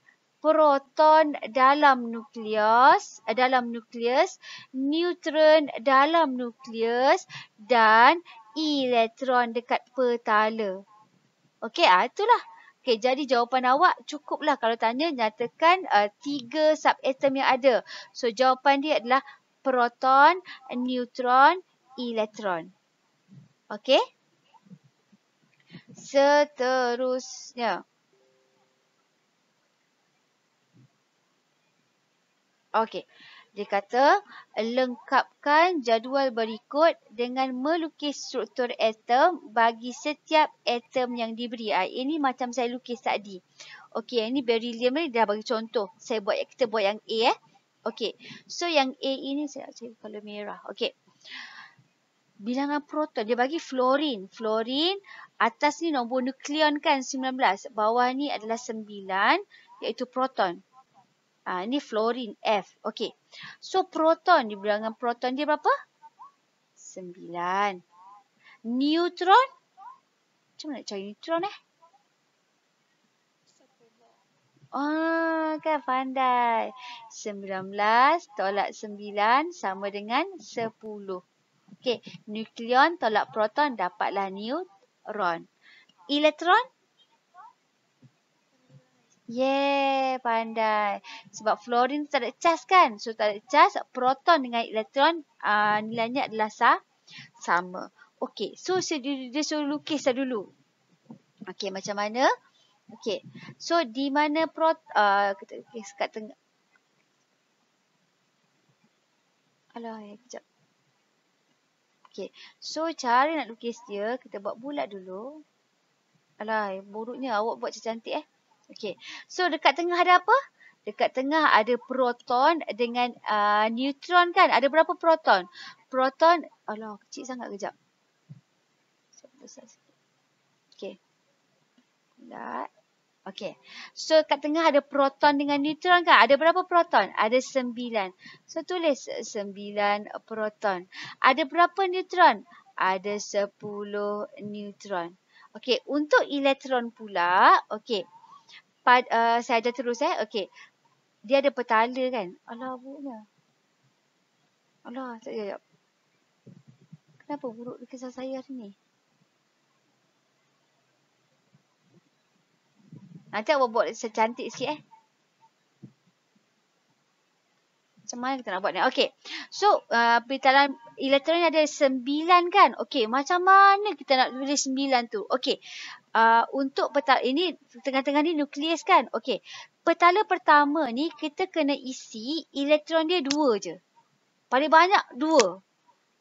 proton dalam nukleus, dalam nukleus, neutron dalam nukleus dan elektron dekat petala. Okey, ah itulah. Okey, jadi jawapan awak cukuplah kalau tanya nyatakan uh, tiga subatom yang ada. So jawapan dia adalah proton, neutron, elektron. Okey? Seterusnya. Okey. Dia kata, lengkapkan jadual berikut dengan melukis struktur atom bagi setiap atom yang diberi. Ha, ini macam saya lukis tadi. Okey, ini beryllium ni dah bagi contoh. Saya buat kita buat yang A eh. Okey. So yang A ini saya saya kalau merah. Okey. Bilangan proton dia bagi fluorin. Fluorin atas ni nombor nukleon kan 19. Bawah ni adalah 9 iaitu proton. Ha, ini fluorin F. Okey. So proton di bilangan proton dia berapa? 9. Neutron? Macam mana nak cari neutron eh? Ah, kan pandai. 19 tolak 9 sama dengan 10. Okey, nukleon tolak proton dapatlah neutron. Elektron? Yeah, pandai. Sebab fluorin tak ada cas kan? So, tak ada cas, proton dengan elektron uh, nilainya adalah sah, sama. Okey, so dia, dia suruh lukis dah dulu. Okey, macam mana? Okey, so di mana proton, uh, ah, kita lukis kat tengah. Alah, ya, kejap. Okey, so cara nak lukis dia, kita buat bulat dulu. Alah, ya, buruknya awak buat cantik eh. Okey. So dekat tengah ada apa? Dekat tengah ada proton dengan uh, neutron kan? Ada berapa proton? Proton, alah kecil sangat kejap. Okey. Okey. So kat tengah ada proton dengan neutron kan? Ada berapa proton? Ada sembilan. So tulis sembilan proton. Ada berapa neutron? Ada sepuluh neutron. Okey, untuk elektron pula, okey. Pad, uh, saya ajar terus eh. Okey. Dia ada petala kan. Alah buruknya. Alah tak jaya. Kenapa buruk kisah saya hari ni? Nanti awak buat secantik sikit eh. Macam mana kita nak buat ni? Okey. So, uh, petalan elektron ada sembilan kan? Okey. Macam mana kita nak tulis sembilan tu? Okey. Uh, untuk petala ini tengah-tengah ni nukleus kan. Okey. Petala pertama ni kita kena isi elektron dia dua je. Paling banyak dua.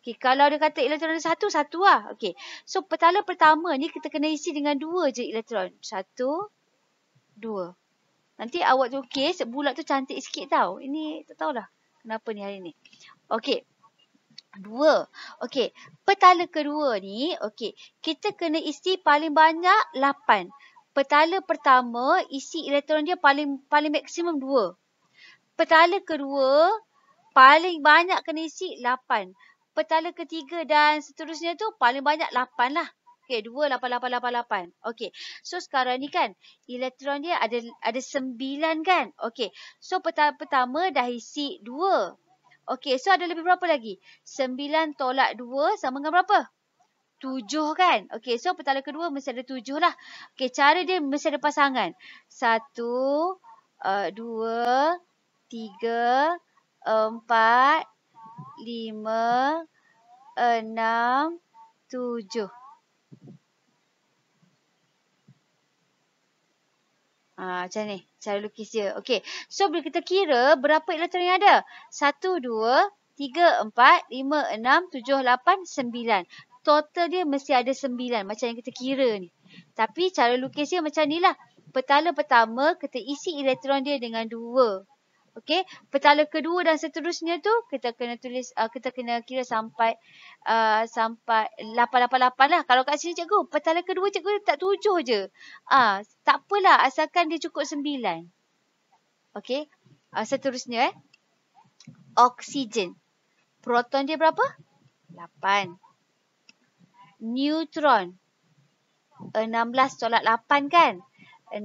Okey, kalau dia kata elektron dia satu, satu lah. Okey. So petala pertama ni kita kena isi dengan dua je elektron. Satu, dua. Nanti awak tu kes, bulat tu cantik sikit tau. Ini tak tahulah kenapa ni hari ni. Okey dua. Okey, petala kedua ni, okey, kita kena isi paling banyak lapan. Petala pertama isi elektron dia paling paling maksimum dua. Petala kedua paling banyak kena isi lapan. Petala ketiga dan seterusnya tu paling banyak lapan lah. Okey, dua lapan lapan lapan lapan. Okey. So sekarang ni kan elektron dia ada ada sembilan kan? Okey. So petala pertama dah isi dua. Okey, so ada lebih berapa lagi? 9 tolak 2 sama dengan berapa? 7 kan? Okey, so petala kedua mesti ada 7 lah. Okey, cara dia mesti ada pasangan. 1, 2, 3, 4, 5, 6, 7. Ah, macam ni. Cara lukis dia. Okey. So, bila kita kira berapa elektron yang ada? satu, dua, tiga, empat, lima, enam, tujuh, lapan, sembilan. Total dia mesti ada sembilan macam yang kita kira ni. Tapi cara lukis dia macam ni lah. Petala pertama, kita isi elektron dia dengan dua. Okey, petala kedua dan seterusnya tu kita kena tulis uh, kita kena kira sampai uh, sampai 888 lah. Kalau kat sini cikgu, petala kedua cikgu tak tujuh je. Ah, uh, tak apalah asalkan dia cukup sembilan. Okey. Uh, seterusnya eh. Oksigen. Proton dia berapa? 8. Neutron. 16 tolak 8 kan? 16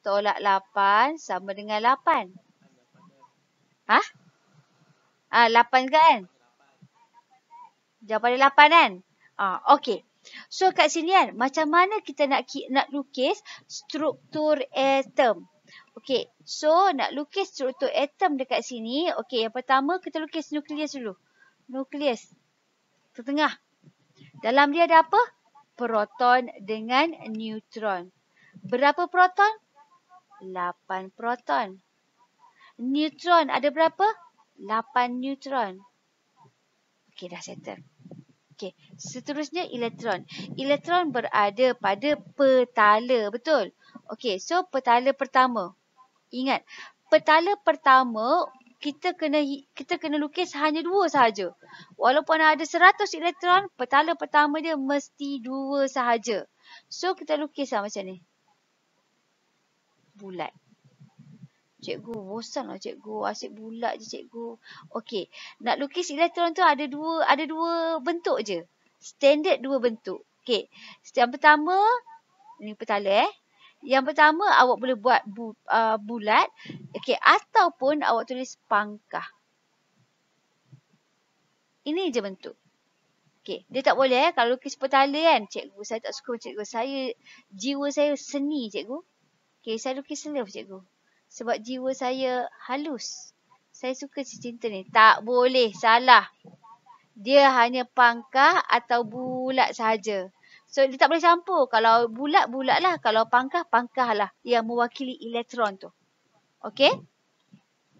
tolak 8 sama dengan 8. Ha? Ah, lapan kan? Jawapan dia 8 kan? Ah, okey. So kat sini kan, macam mana kita nak nak lukis struktur atom? Okey. So nak lukis struktur atom dekat sini, okey, yang pertama kita lukis nukleus dulu. Nukleus. Tengah. Dalam dia ada apa? Proton dengan neutron. Berapa proton? 8 proton neutron ada berapa? 8 neutron. Okey, dah settle. Okey, seterusnya elektron. Elektron berada pada petala, betul? Okey, so petala pertama. Ingat, petala pertama kita kena kita kena lukis hanya dua sahaja. Walaupun ada 100 elektron, petala pertama dia mesti dua sahaja. So kita lukislah macam ni. Bulat. Cikgu, bosanlah cikgu. Asyik bulat je cikgu. Okey, nak lukis elektron tu ada dua ada dua bentuk je. Standard dua bentuk. Okey, yang pertama, ni petala eh. Yang pertama, awak boleh buat bu, uh, bulat. Okey, ataupun awak tulis pangkah. Ini je bentuk. Okey, dia tak boleh eh. Kalau lukis petala kan, cikgu. Saya tak suka cikgu. Saya, jiwa saya seni cikgu. Okey, saya lukis selif cikgu sebab jiwa saya halus. Saya suka cinta ni. Tak boleh salah. Dia hanya pangkah atau bulat saja. So dia tak boleh campur. Kalau bulat, bulat lah. Kalau pangkah, pangkah lah. Yang mewakili elektron tu. Okay?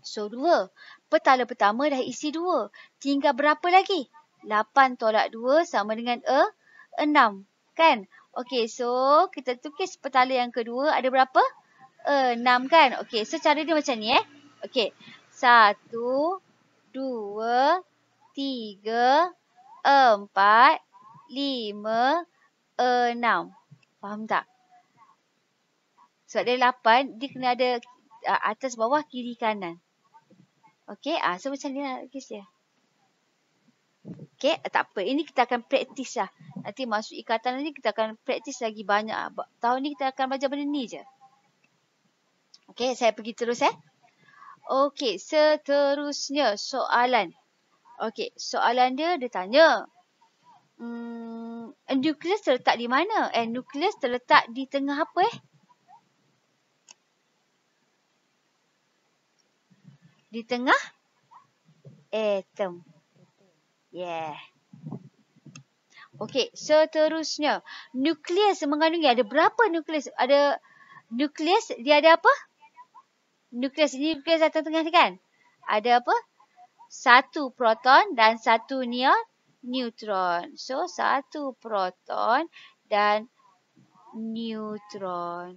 So dua. Petala pertama dah isi dua. Tinggal berapa lagi? Lapan tolak dua sama dengan E. Enam. Kan? Okay, so kita tukis petala yang kedua. Ada Berapa? enam kan? Okey, secara so, dia macam ni eh. Okey, satu, dua, tiga, empat, lima, enam. Faham tak? Sebab so, dia lapan, dia kena ada uh, atas, bawah, kiri, kanan. Okey, uh, so macam ni lah kes dia. Okey, tak apa. Ini kita akan praktis lah. Nanti masuk ikatan ni kita akan praktis lagi banyak. Tahun ni kita akan belajar benda ni je. Okey, saya pergi terus eh. Okey, seterusnya soalan. Okey, soalan dia dia tanya. Hmm, nukleus terletak di mana? Eh, nukleus terletak di tengah apa eh? Di tengah atom. Yeah. Okey, seterusnya. Nukleus mengandungi ada berapa nukleus? Ada nukleus dia ada apa? nukleus ini nukleus atom tengah ni kan? Ada apa? Satu proton dan satu neon neutron. So, satu proton dan neutron.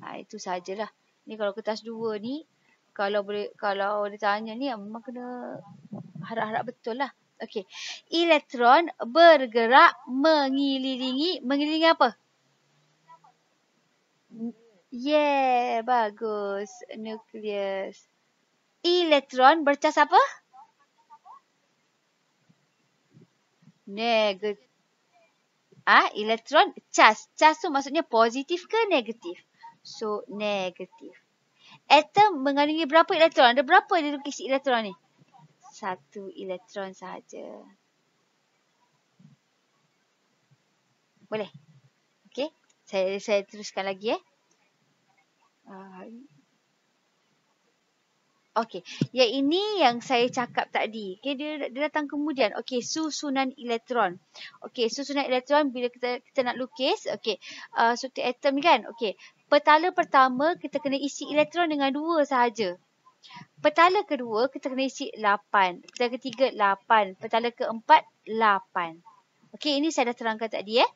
Ha, itu sajalah. Ni kalau kertas dua ni, kalau boleh kalau dia tanya ni, memang kena harap-harap betul lah. Okey. Elektron bergerak mengelilingi, mengelilingi apa? Yeah, bagus. Nukleus. Elektron bercas apa? Negatif. Ah, ha? elektron cas. Cas tu maksudnya positif ke negatif? So, negatif. Atom mengandungi berapa elektron? Ada berapa di lukis elektron ni? Satu elektron sahaja. Boleh? Okey. Saya, saya teruskan lagi eh. Ah, okey, ya ini yang saya cakap tadi. Okey, dia, dia datang kemudian. Okey, susunan elektron. Okey, susunan elektron bila kita kita nak lukis. Okey, uh, ah, suatu atom kan. Okey, petala pertama kita kena isi elektron dengan dua sahaja. Petala kedua kita kena isi lapan. Petala ketiga lapan. Petala keempat lapan. Okey, ini saya dah terangkan tadi eh.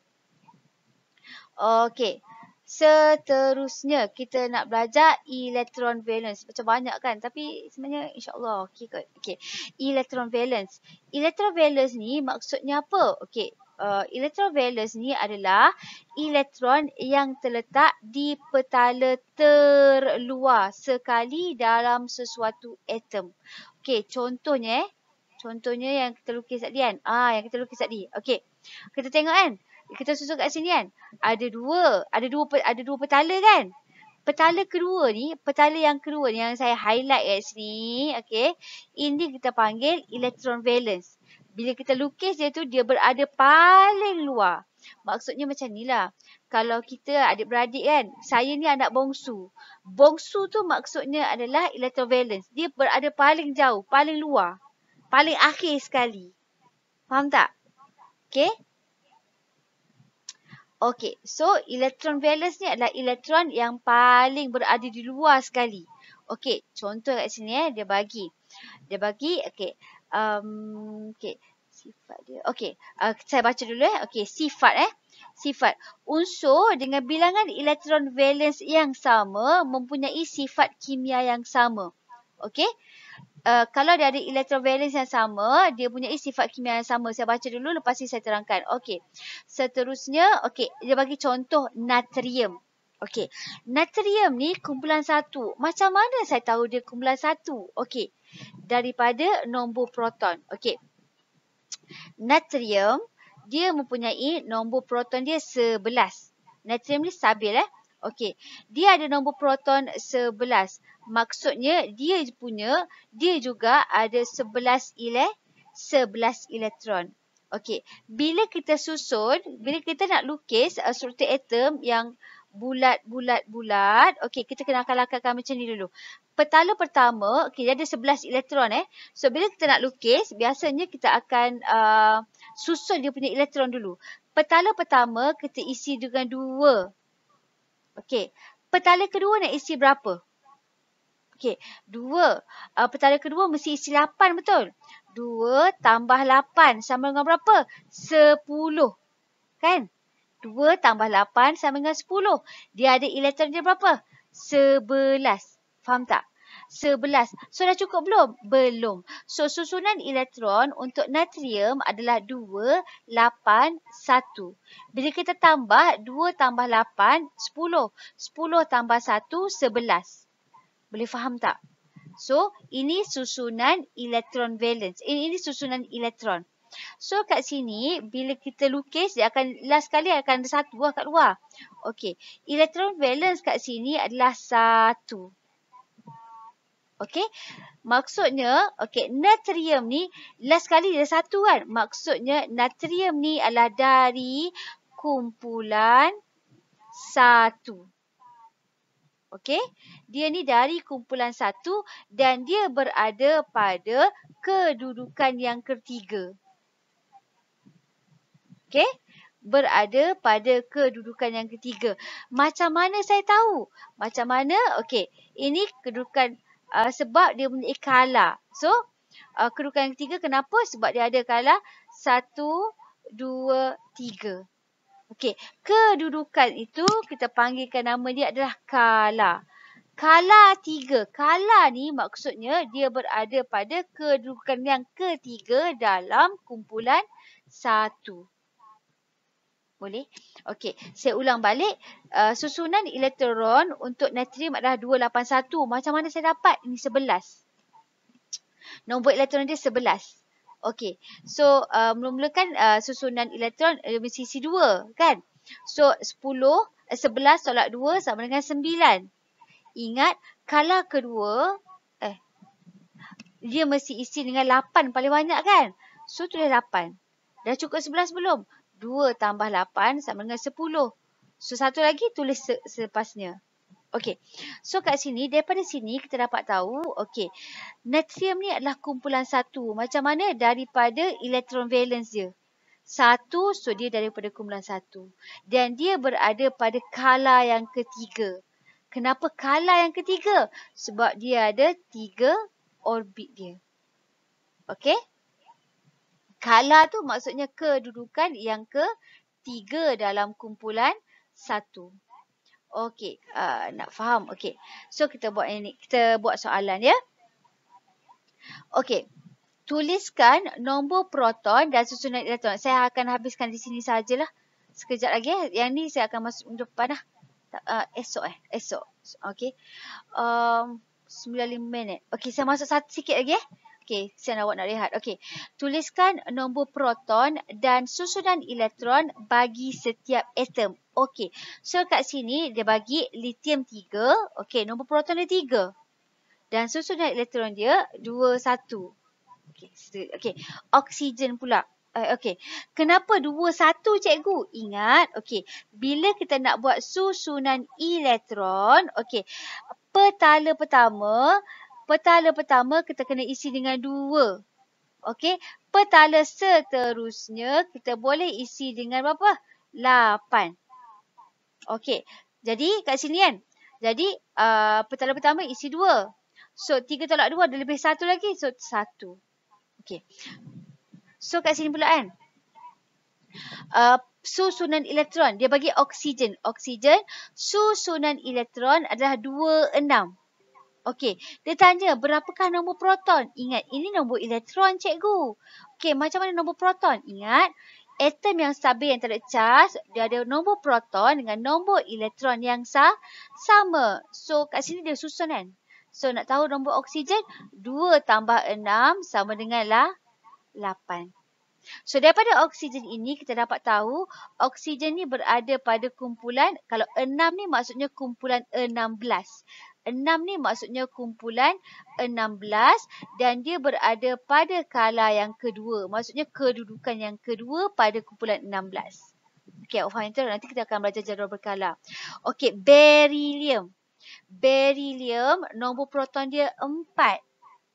Okey. Seterusnya kita nak belajar electron valence. Macam banyak kan tapi sebenarnya insyaAllah okey kot. Okay. Elektron valence. electron valence ni maksudnya apa? Okey. Uh, elektron valence ni adalah elektron yang terletak di petala terluar sekali dalam sesuatu atom. Okey, contohnya eh. Contohnya yang kita lukis tadi kan. Ah, yang kita lukis tadi. Okey. Kita tengok kan kita susun kat sini kan. Ada dua, ada dua ada dua petala kan. Petala kedua ni, petala yang kedua ni yang saya highlight kat sini, okey. Ini kita panggil electron valence. Bila kita lukis dia tu dia berada paling luar. Maksudnya macam ni lah. Kalau kita adik-beradik kan, saya ni anak bongsu. Bongsu tu maksudnya adalah electron valence. Dia berada paling jauh, paling luar. Paling akhir sekali. Faham tak? Okay. Okey, so elektron valence ni adalah elektron yang paling berada di luar sekali. Okey, contoh kat sini eh, dia bagi. Dia bagi, okey. Um, okey, sifat dia. Okey, uh, saya baca dulu eh. Okey, sifat eh. Sifat. Unsur dengan bilangan elektron valence yang sama mempunyai sifat kimia yang sama. Okey uh, kalau dia ada electrovalence yang sama, dia punya sifat kimia yang sama. Saya baca dulu lepas ni saya terangkan. Okey. Seterusnya, okey, dia bagi contoh natrium. Okey. Natrium ni kumpulan satu. Macam mana saya tahu dia kumpulan satu? Okey. Daripada nombor proton. Okey. Natrium dia mempunyai nombor proton dia 11. Natrium ni stabil eh. Okey, dia ada nombor proton 11. Maksudnya dia punya dia juga ada 11 ele 11 elektron. Okey, bila kita susun, bila kita nak lukis uh, struktur atom yang bulat-bulat-bulat, okey, kita kena kalahkan macam ni dulu. Petala pertama, okey, ada 11 elektron eh. So bila kita nak lukis, biasanya kita akan uh, susun dia punya elektron dulu. Petala pertama kita isi dengan dua. Okey. Petala kedua nak isi berapa? Okey. Dua. Uh, petala kedua mesti isi lapan betul? Dua tambah lapan sama dengan berapa? Sepuluh. Kan? Dua tambah lapan sama dengan sepuluh. Dia ada elektron dia berapa? Sebelas. Faham tak? Sebelas. So dah cukup belum? Belum. So susunan elektron untuk natrium adalah dua lapan satu. Bila kita tambah dua tambah lapan sepuluh. Sepuluh tambah satu sebelas. Boleh faham tak? So ini susunan elektron valence. Ini, eh, ini susunan elektron. So kat sini bila kita lukis dia akan last sekali akan ada satu buah kat luar. Okey, elektron valence kat sini adalah satu. Okey. Maksudnya, okey, natrium ni last kali dia satu kan. Maksudnya natrium ni adalah dari kumpulan satu. Okey. Dia ni dari kumpulan satu dan dia berada pada kedudukan yang ketiga. Okey. Berada pada kedudukan yang ketiga. Macam mana saya tahu? Macam mana? Okey. Ini kedudukan Ah, sebab dia mempunyai kala. So, uh, kedudukan yang ketiga kenapa? Sebab dia ada kala satu, dua, tiga. Okey, kedudukan itu kita panggilkan nama dia adalah kala. Kala tiga, Kala ni maksudnya dia berada pada kedudukan yang ketiga dalam kumpulan satu. Boleh? Okey. Saya ulang balik. Uh, susunan elektron untuk natrium adalah 281. Macam mana saya dapat? Ini 11. Nombor elektron dia 11. Okey. So, uh, mula uh, susunan elektron uh, sisi 2 kan? So, 10, 11 eh, tolak 2 sama dengan 9. Ingat, kala kedua, eh, dia mesti isi dengan 8 paling banyak kan? So, tulis 8. Dah cukup 11 belum? 2 tambah 8 sama dengan 10. So, satu lagi tulis se selepasnya. Okey. So, kat sini, daripada sini kita dapat tahu, okey, natrium ni adalah kumpulan satu. Macam mana? Daripada elektron valence dia. Satu, so dia daripada kumpulan satu. Dan dia berada pada kala yang ketiga. Kenapa kala yang ketiga? Sebab dia ada tiga orbit dia. Okey. Kala tu maksudnya kedudukan yang ke tiga dalam kumpulan satu. Okey, uh, nak faham. Okey. So kita buat ini, kita buat soalan ya. Okey. Tuliskan nombor proton dan susunan elektron. Saya akan habiskan di sini sajalah. Sekejap lagi. Eh. Yang ni saya akan masuk depan lah. Uh, esok eh. Esok. Okey. Um, 9 minit. Okey, saya masuk satu sikit lagi. Okey. Eh. Okey, nak awak nak rehat. Okey, tuliskan nombor proton dan susunan elektron bagi setiap atom. Okey, so kat sini dia bagi lithium 3. Okey, nombor proton dia 3. Dan susunan elektron dia 2, 1. Okey, okay. oksigen pula. Uh, okey, kenapa dua satu cikgu? Ingat, okey, bila kita nak buat susunan elektron, okey, petala pertama, petala pertama kita kena isi dengan dua. Okey. Petala seterusnya kita boleh isi dengan berapa? Lapan. Okey. Jadi kat sini kan. Jadi uh, petala pertama isi dua. So tiga tolak dua ada lebih satu lagi. So satu. Okey. So kat sini pula kan. Uh, susunan elektron. Dia bagi oksigen. Oksigen. Susunan elektron adalah dua enam. Okey, dia tanya berapakah nombor proton? Ingat, ini nombor elektron cikgu. Okey, macam mana nombor proton? Ingat, atom yang stabil yang tak cas, dia ada nombor proton dengan nombor elektron yang sah, sama. So, kat sini dia susun kan? So, nak tahu nombor oksigen? 2 tambah 6 sama dengan 8. So, daripada oksigen ini kita dapat tahu oksigen ni berada pada kumpulan, kalau 6 ni maksudnya kumpulan 16. Enam ni maksudnya kumpulan enam belas dan dia berada pada kala yang kedua. Maksudnya kedudukan yang kedua pada kumpulan enam belas. Okey, of hunter nanti kita akan belajar jadual berkala. Okey, beryllium. Beryllium nombor proton dia empat.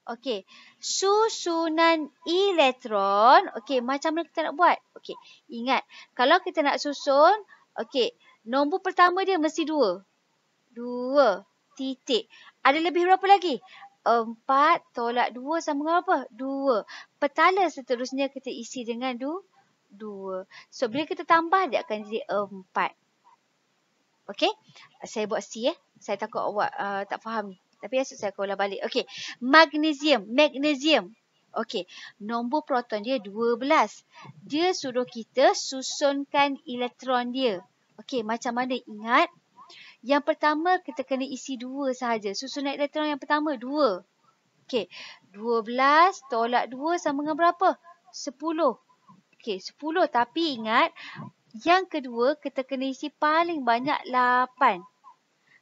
Okey. Susunan elektron, okey, macam mana kita nak buat? Okey. Ingat, kalau kita nak susun, okey, nombor pertama dia mesti dua, dua titik. Ada lebih berapa lagi? Empat tolak dua sama dengan apa? 2. Petala seterusnya kita isi dengan dua. So, bila kita tambah, dia akan jadi empat. Okey? Saya buat C eh. Saya takut awak uh, tak faham. Tapi asyik saya kawalah balik. Okey. Magnesium. Magnesium. Okey. Nombor proton dia 12. Dia suruh kita susunkan elektron dia. Okey. Macam mana? Ingat. Yang pertama kita kena isi dua sahaja. Susunan elektron yang pertama 2. Okey. belas tolak dua sama dengan berapa? Sepuluh, Okey, sepuluh. tapi ingat yang kedua kita kena isi paling banyak lapan.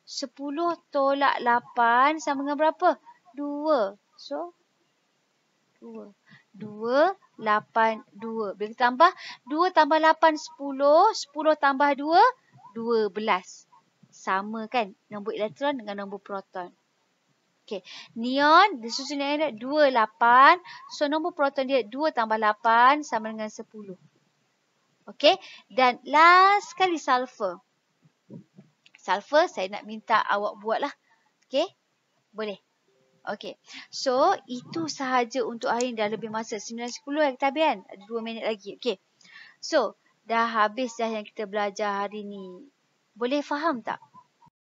Sepuluh tolak lapan sama dengan berapa? Dua, So dua, dua lapan dua. Bila kita tambah dua tambah lapan sepuluh, sepuluh tambah dua dua belas sama kan nombor elektron dengan nombor proton. Okey, neon dia susun dengan 28. So nombor proton dia 2 tambah 8 sama dengan 10. Okey, dan last sekali sulfur. Sulfur saya nak minta awak buatlah. Okey, boleh. Okey, so itu sahaja untuk hari ini. Dah lebih masa 9.10 yang kita habis kan? Ada 2 minit lagi. Okey, so dah habis dah yang kita belajar hari ini. Boleh faham tak?